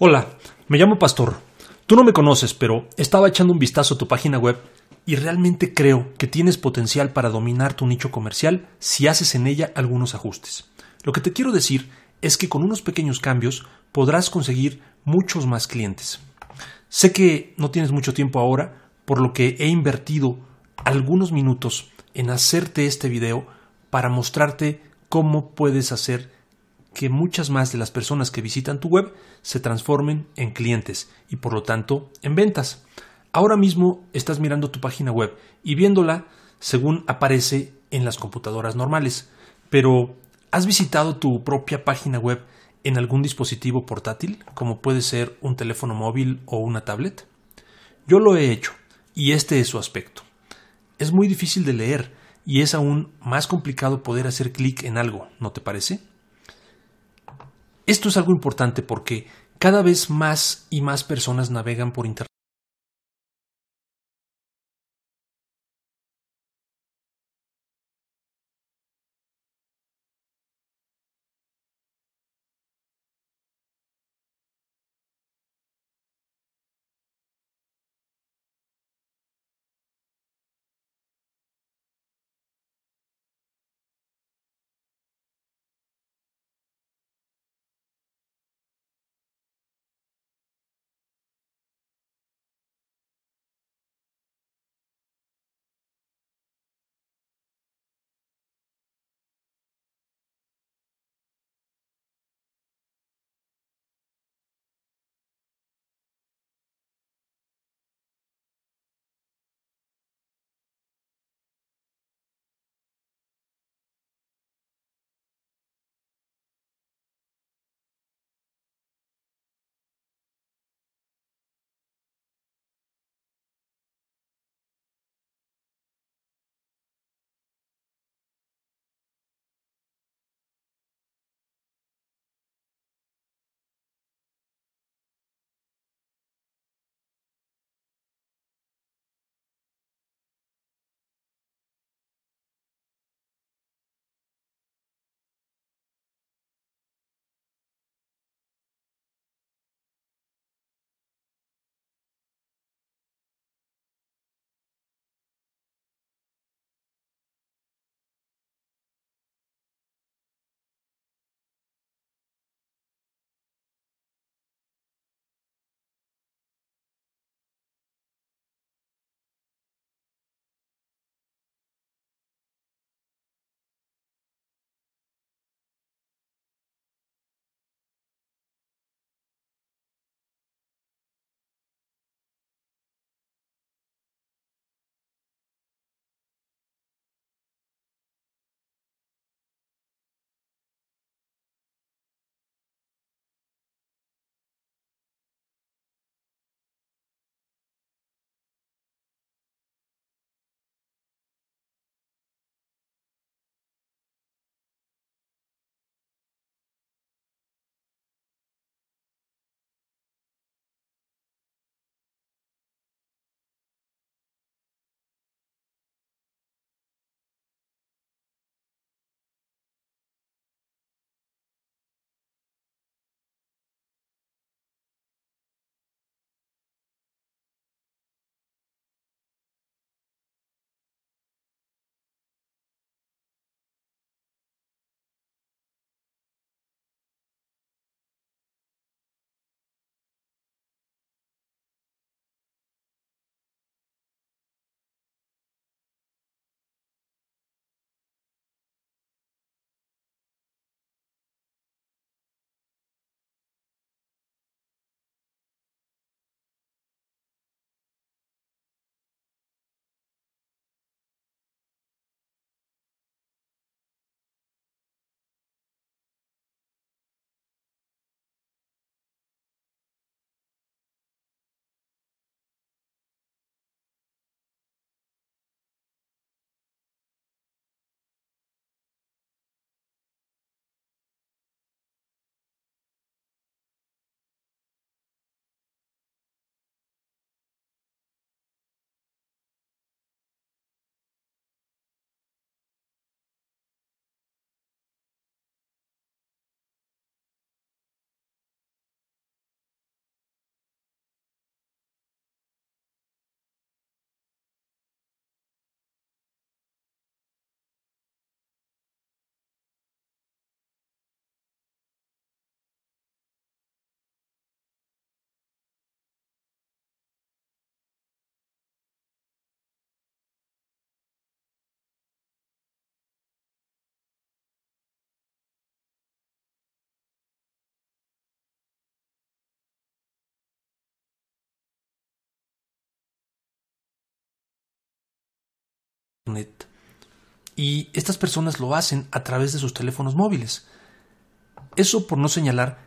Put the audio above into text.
Hola, me llamo Pastor. Tú no me conoces, pero estaba echando un vistazo a tu página web y realmente creo que tienes potencial para dominar tu nicho comercial si haces en ella algunos ajustes. Lo que te quiero decir es que con unos pequeños cambios podrás conseguir muchos más clientes. Sé que no tienes mucho tiempo ahora, por lo que he invertido algunos minutos en hacerte este video para mostrarte cómo puedes hacer que muchas más de las personas que visitan tu web se transformen en clientes y por lo tanto en ventas. Ahora mismo estás mirando tu página web y viéndola según aparece en las computadoras normales, pero ¿has visitado tu propia página web en algún dispositivo portátil, como puede ser un teléfono móvil o una tablet? Yo lo he hecho, y este es su aspecto. Es muy difícil de leer, y es aún más complicado poder hacer clic en algo, ¿no te parece? Esto es algo importante porque cada vez más y más personas navegan por Internet Y estas personas lo hacen a través de sus teléfonos móviles. Eso por no señalar